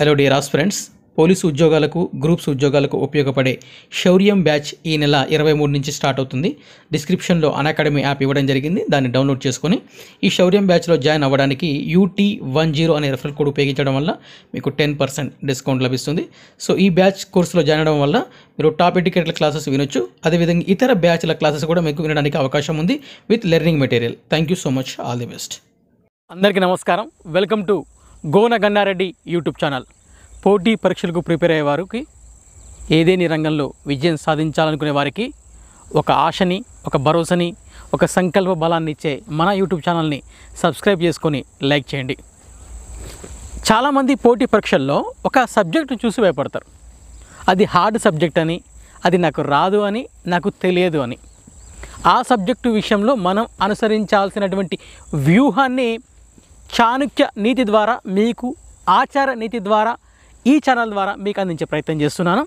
hello dear friends police ఉద్యోగాలకు groups ఉద్యోగాలకు ఉపయోగపడే శౌర్యం బ్యాచ్ ఈ నెల ఇరవై మూడు నుంచి స్టార్ట్ అవుతుంది డిస్క్రిప్షన్లో అకాడమీ యాప్ ఇవ్వడం జరిగింది దాన్ని డౌన్లోడ్ చేసుకొని ఈ శౌర్యం బ్యాచ్లో జాయిన్ అవ్వడానికి యూటీ వన్ జీరో అనే రెఫరల్ కోడ్ ఉపయోగించడం వల్ల మీకు టెన్ పర్సెంట్ డిస్కౌంట్ లభిస్తుంది సో ఈ బ్యాచ్ కోర్సులో జాయిన్ అవ్వడం వల్ల మీరు టాప్ ఎడ్యుకేటర్ల క్లాసెస్ వినొచ్చు అదేవిధంగా ఇతర బ్యాచ్ల క్లాసెస్ కూడా మీకు వినడానికి అవకాశం ఉంది with learning material thank you so much all the best అందరికీ నమస్కారం welcome to Gona Gannareddy YouTube channel పోటీ పరీక్షలకు ప్రిపేర్ అయ్యే వారికి ఏదేని రంగంలో విజయం సాధించాలనుకునే వారికి ఒక ఆశని ఒక భరోసాని ఒక సంకల్ప బలాన్ని ఇచ్చే మన యూట్యూబ్ ఛానల్ని సబ్స్క్రైబ్ చేసుకొని లైక్ చేయండి చాలామంది పోటీ పరీక్షల్లో ఒక సబ్జెక్టు చూసి భయపడతారు అది హార్డ్ సబ్జెక్ట్ అని అది నాకు రాదు అని నాకు తెలియదు అని ఆ సబ్జెక్టు విషయంలో మనం అనుసరించాల్సినటువంటి వ్యూహాన్ని చాణుక్య నీతి ద్వారా మీకు ఆచార నీతి ద్వారా ఈ ఛానల్ ద్వారా మీకు అందించే ప్రయత్నం చేస్తున్నాను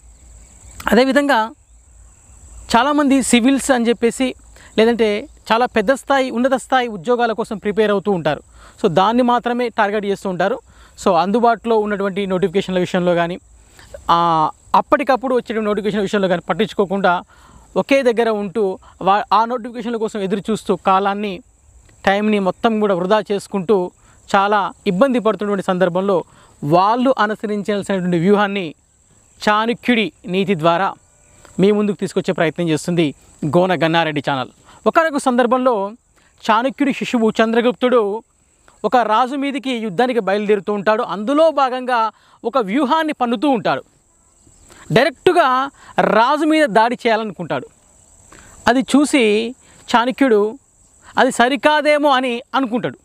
అదేవిధంగా చాలామంది సివిల్స్ అని చెప్పేసి లేదంటే చాలా పెద్ద స్థాయి ఉన్నత స్థాయి ఉద్యోగాల కోసం ప్రిపేర్ అవుతూ ఉంటారు సో దాన్ని మాత్రమే టార్గెట్ చేస్తూ ఉంటారు సో అందుబాటులో ఉన్నటువంటి నోటిఫికేషన్ల విషయంలో కానీ అప్పటికప్పుడు వచ్చే నోటిఫికేషన్ విషయంలో కానీ పట్టించుకోకుండా ఒకే దగ్గర ఉంటూ ఆ నోటిఫికేషన్ల కోసం ఎదురు చూస్తూ కాలాన్ని టైంని మొత్తం కూడా వృధా చేసుకుంటూ చాలా ఇబ్బంది పడుతున్నటువంటి సందర్భంలో వాళ్ళు అనుసరించాల్సినటువంటి వ్యూహాన్ని చాణుక్యుడి నీతి ద్వారా మీ ముందుకు తీసుకొచ్చే ప్రయత్నం చేస్తుంది గోన గన్నారెడ్డి ఛానల్ ఒకనొక సందర్భంలో చాణుక్యుడి శిశువు చంద్రగుప్తుడు ఒక రాజు మీదకి యుద్ధానికి బయలుదేరుతూ ఉంటాడు అందులో భాగంగా ఒక వ్యూహాన్ని పన్నుతూ ఉంటాడు డైరెక్టుగా రాజు మీద దాడి చేయాలనుకుంటాడు అది చూసి చాణుక్యుడు అది సరికాదేమో అని అనుకుంటాడు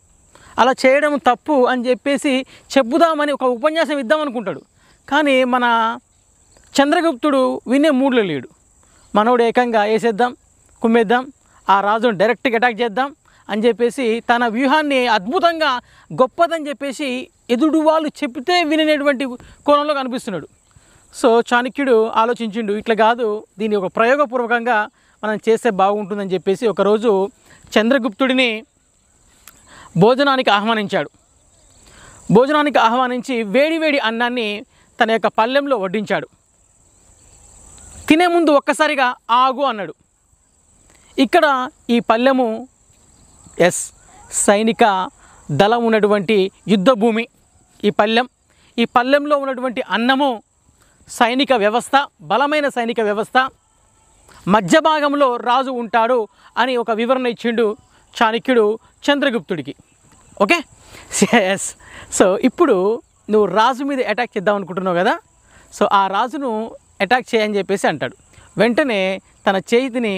అలా చేయడం తప్పు అని చెప్పేసి చెప్పుదామని ఒక ఉపన్యాసం ఇద్దాం అనుకుంటాడు కానీ మన చంద్రగుప్తుడు వినే మూడ్లో లేడు మనోడు ఏకంగా వేసేద్దాం కుమ్మేద్దాం ఆ రాజును డైరెక్ట్గా అటాక్ చేద్దాం అని చెప్పేసి తన వ్యూహాన్ని అద్భుతంగా గొప్పదని చెప్పేసి ఎదుడు వాళ్ళు చెప్తే వినేటువంటి కోణంలో కనిపిస్తున్నాడు సో చాణక్యుడు ఆలోచించిండు ఇట్లా కాదు దీన్ని ఒక ప్రయోగపూర్వకంగా మనం చేస్తే బాగుంటుందని చెప్పేసి ఒకరోజు చంద్రగుప్తుడిని భోజనానికి ఆహ్వానించాడు భోజనానికి ఆహ్వానించి వేడి వేడి అన్నాన్ని తన యొక్క పల్లెంలో వడ్డించాడు తినే ముందు ఒక్కసారిగా ఆగు అన్నాడు ఇక్కడ ఈ పల్లెము ఎస్ సైనిక దళం ఉన్నటువంటి యుద్ధ భూమి ఈ పల్లెం ఈ పల్లెంలో ఉన్నటువంటి అన్నము సైనిక వ్యవస్థ బలమైన సైనిక వ్యవస్థ మధ్య భాగంలో రాజు ఉంటాడు అని ఒక వివరణ ఇచ్చిండు చాణక్యుడు చంద్రగుప్తుడికి ఓకే ఎస్ సో ఇప్పుడు నువ్వు రాజు మీద అటాక్ చేద్దాం అనుకుంటున్నావు కదా సో ఆ రాజును అటాక్ చేయని చెప్పేసి అంటాడు వెంటనే తన చేతిని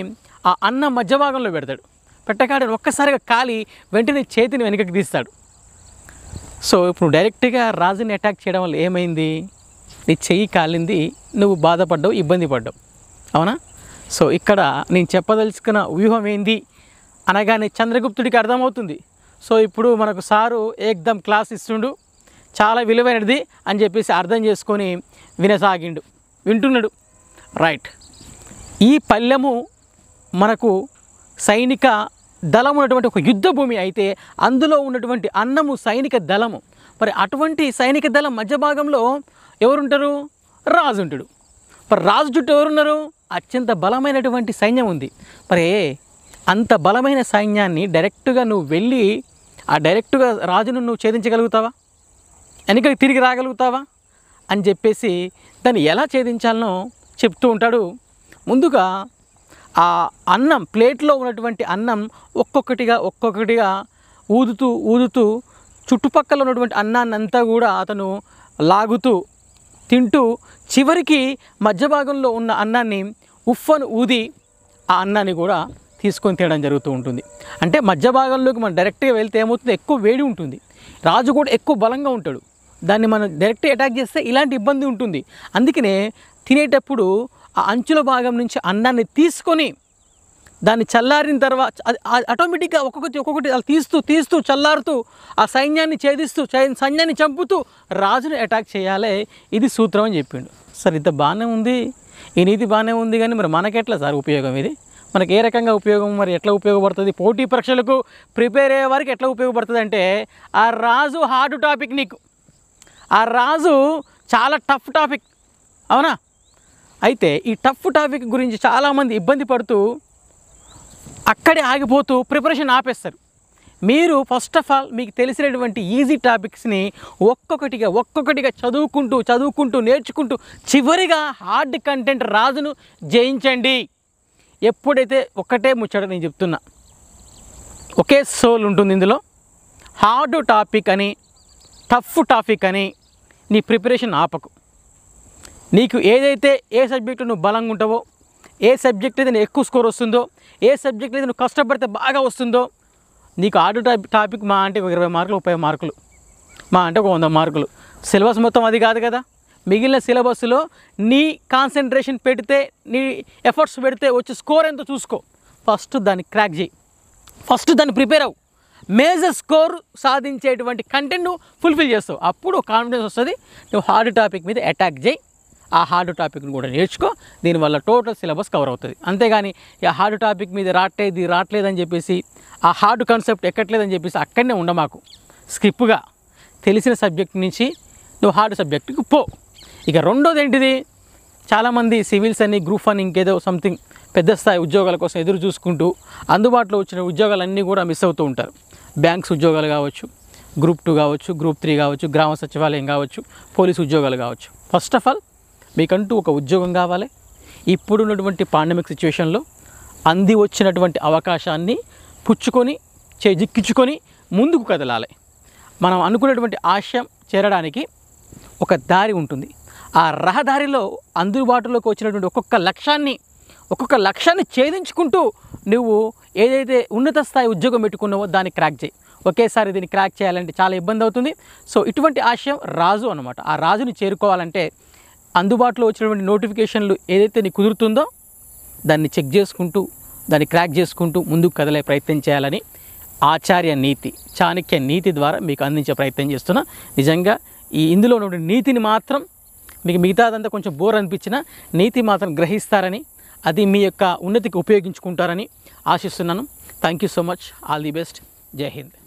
ఆ అన్న మధ్య భాగంలో పెడతాడు పెట్టకాడు ఒక్కసారిగా కాలి వెంటనే చేతిని వెనుకకి తీస్తాడు సో ఇప్పుడు డైరెక్ట్గా రాజుని అటాక్ చేయడం వల్ల ఏమైంది నీ చెయ్యి కాలింది నువ్వు బాధపడ్డావు ఇబ్బంది పడ్డావు అవునా సో ఇక్కడ నేను చెప్పదలుచుకున్న వ్యూహం ఏంది అనగానే చంద్రగుప్తుడికి అర్థమవుతుంది సో ఇప్పుడు మనకు సారు ఏక్దమ్ క్లాస్ ఇస్తుండు చాలా విలువైనది అని చెప్పేసి అర్థం చేసుకొని వినసాగిండు వింటున్నాడు రైట్ ఈ పల్లెము మనకు సైనిక దళం ఉన్నటువంటి ఒక యుద్ధ భూమి అయితే అందులో ఉన్నటువంటి అన్నము సైనిక దళము మరి అటువంటి సైనిక దళం మధ్య భాగంలో ఎవరుంటారు రాజు ఉంటాడు మరి రాజు చుట్టూ ఎవరున్నారు అత్యంత బలమైనటువంటి సైన్యం ఉంది మరి అంత బలమైన సైన్యాన్ని డైరెక్ట్గా నువ్వు వెళ్ళి ఆ డైరెక్ట్గా రాజును నువ్వు ఛేదించగలుగుతావా వెనక తిరిగి రాగలుగుతావా అని చెప్పేసి దాన్ని ఎలా ఛేదించాలనో చెప్తూ ఉంటాడు ముందుగా ఆ అన్నం ప్లేట్లో ఉన్నటువంటి అన్నం ఒక్కొక్కటిగా ఒక్కొక్కటిగా ఊదుతూ ఊదుతూ చుట్టుపక్కల ఉన్నటువంటి అన్నాన్ని అంతా కూడా అతను లాగుతూ తింటూ చివరికి మధ్య భాగంలో ఉన్న అన్నాన్ని ఉఫ్ఫను ఊది ఆ అన్నాన్ని కూడా తీసుకొని తేయడం జరుగుతూ ఉంటుంది అంటే మధ్య భాగంలోకి మనం డైరెక్ట్గా వెళ్తే ఏమవుతుంది ఎక్కువ వేడి ఉంటుంది రాజు కూడా ఎక్కువ బలంగా ఉంటాడు దాన్ని మనం డైరెక్ట్ అటాక్ చేస్తే ఇలాంటి ఇబ్బంది ఉంటుంది అందుకనే తినేటప్పుడు ఆ అంచుల భాగం నుంచి అన్నాన్ని తీసుకొని దాన్ని చల్లారిన తర్వాత ఆటోమేటిక్గా ఒక్కొక్కటి ఒక్కొక్కటి అలా తీస్తూ తీస్తూ చల్లారుతూ ఆ సైన్యాన్ని ఛేదిస్తూ సైన్యాన్ని చంపుతూ రాజుని అటాక్ చేయాలి ఇది సూత్రం అని చెప్పిండు సార్ ఇంత బాగానే ఉంది ఈ నీతి బాగానే ఉంది కానీ మరి మనకెట్లా సార్ ఉపయోగం ఇది మనకి ఏ రకంగా ఉపయోగం మరి ఎట్లా ఉపయోగపడుతుంది పోటీ పరీక్షలకు ప్రిపేర్ అయ్యే వారికి ఎట్లా ఉపయోగపడుతుంది అంటే ఆ రాజు హార్డ్ టాపిక్ నీకు ఆ రాజు చాలా టఫ్ టాపిక్ అవునా అయితే ఈ టఫ్ టాపిక్ గురించి చాలామంది ఇబ్బంది పడుతూ అక్కడే ఆగిపోతూ ప్రిపరేషన్ ఆపేస్తారు మీరు ఫస్ట్ ఆఫ్ ఆల్ మీకు తెలిసినటువంటి ఈజీ టాపిక్స్ని ఒక్కొక్కటిగా ఒక్కొక్కటిగా చదువుకుంటూ చదువుకుంటూ నేర్చుకుంటూ చివరిగా హార్డ్ కంటెంట్ రాజును జయించండి ఎప్పుడైతే ఒక్కటే ముచ్చట నేను చెప్తున్నా ఒకే సోల్ ఉంటుంది ఇందులో హార్డ్ టాపిక్ అని టఫ్ టాపిక్ అని నీ ప్రిపరేషన్ ఆపకు నీకు ఏదైతే ఏ సబ్జెక్టు నువ్వు బలంగా ఉంటావో ఏ సబ్జెక్ట్ అయితే నువ్వు ఎక్కువ స్కోర్ వస్తుందో ఏ సబ్జెక్ట్ అయితే నువ్వు కష్టపడితే బాగా వస్తుందో నీకు ఆర్డు టాపిక్ మా అంటే ఒక ఇరవై మార్కులు ముప్పై మార్కులు మా అంటే ఒక వంద మార్కులు సిలబస్ మొత్తం అది కాదు కదా మిగిలిన సిలబస్లో నీ కాన్సన్ట్రేషన్ పెడితే నీ ఎఫర్ట్స్ పెడితే వచ్చే స్కోర్ ఎంతో చూసుకో ఫస్ట్ దాన్ని క్రాక్ చేయి ఫస్ట్ దాన్ని ప్రిపేర్ అవ్వు మేజర్ స్కోర్ సాధించేటువంటి కంటెంట్ నువ్వు ఫుల్ఫిల్ చేస్తావు అప్పుడు కాన్ఫిడెన్స్ వస్తుంది నువ్వు హార్డ్ టాపిక్ మీద అటాక్ చేయి ఆ హార్డ్ టాపిక్ని కూడా నేర్చుకో దీనివల్ల టోటల్ సిలబస్ కవర్ అవుతుంది అంతేగాని ఆ హార్డ్ టాపిక్ మీద రాట్లేదు రావట్లేదని చెప్పేసి ఆ హార్డ్ కాన్సెప్ట్ ఎక్కట్లేదని చెప్పేసి అక్కడనే ఉండమాకు స్కిప్గా తెలిసిన సబ్జెక్ట్ నుంచి నువ్వు హార్డ్ సబ్జెక్టుకి పో ఇక రెండోది ఏంటిది చాలామంది సివిల్స్ అని గ్రూప్ అని ఇంకేదో సంథింగ్ పెద్ద స్థాయి ఉద్యోగాల కోసం ఎదురు చూసుకుంటూ అందుబాటులో వచ్చిన ఉద్యోగాలన్నీ కూడా మిస్ అవుతూ ఉంటారు బ్యాంక్స్ ఉద్యోగాలు కావచ్చు గ్రూప్ టూ కావచ్చు గ్రూప్ త్రీ కావచ్చు గ్రామ సచివాలయం కావచ్చు పోలీసు ఉద్యోగాలు కావచ్చు ఫస్ట్ ఆఫ్ ఆల్ మీకంటూ ఒక ఉద్యోగం కావాలి ఇప్పుడున్నటువంటి పాండమిక్ సిచ్యువేషన్లో అంది వచ్చినటువంటి అవకాశాన్ని పుచ్చుకొని చేజిక్కించుకొని ముందుకు కదలాలి మనం అనుకున్నటువంటి ఆశయం చేరడానికి ఒక దారి ఉంటుంది ఆ రహదారిలో అందుబాటులోకి వచ్చినటువంటి ఒక్కొక్క లక్ష్యాన్ని ఒక్కొక్క లక్ష్యాన్ని ఛేదించుకుంటూ నువ్వు ఏదైతే ఉన్నత స్థాయి ఉద్యోగం పెట్టుకున్నావో దాన్ని క్రాక్ చేయి ఒకేసారి దీన్ని క్రాక్ చేయాలంటే చాలా ఇబ్బంది అవుతుంది సో ఇటువంటి ఆశయం రాజు అనమాట ఆ రాజుని చేరుకోవాలంటే అందుబాటులో వచ్చినటువంటి నోటిఫికేషన్లు ఏదైతే నీకు కుదురుతుందో దాన్ని చెక్ చేసుకుంటూ దాన్ని క్రాక్ చేసుకుంటూ ముందుకు కదలే ప్రయత్నం చేయాలని ఆచార్య నీతి చాణక్య నీతి ద్వారా మీకు అందించే ప్రయత్నం చేస్తున్నా నిజంగా ఈ ఇందులో ఉన్నటువంటి నీతిని మాత్రం మీకు మిగతాదంతా కొంచెం బోర్ అనిపించిన నీతి మాత్రం గ్రహిస్తారని అది మీ యొక్క ఉన్నతికి ఉపయోగించుకుంటారని ఆశిస్తున్నాను thank you so much all the best జై హింద్